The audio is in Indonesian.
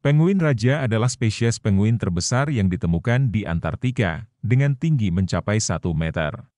Penguin raja adalah spesies penguin terbesar yang ditemukan di Antartika, dengan tinggi mencapai 1 meter.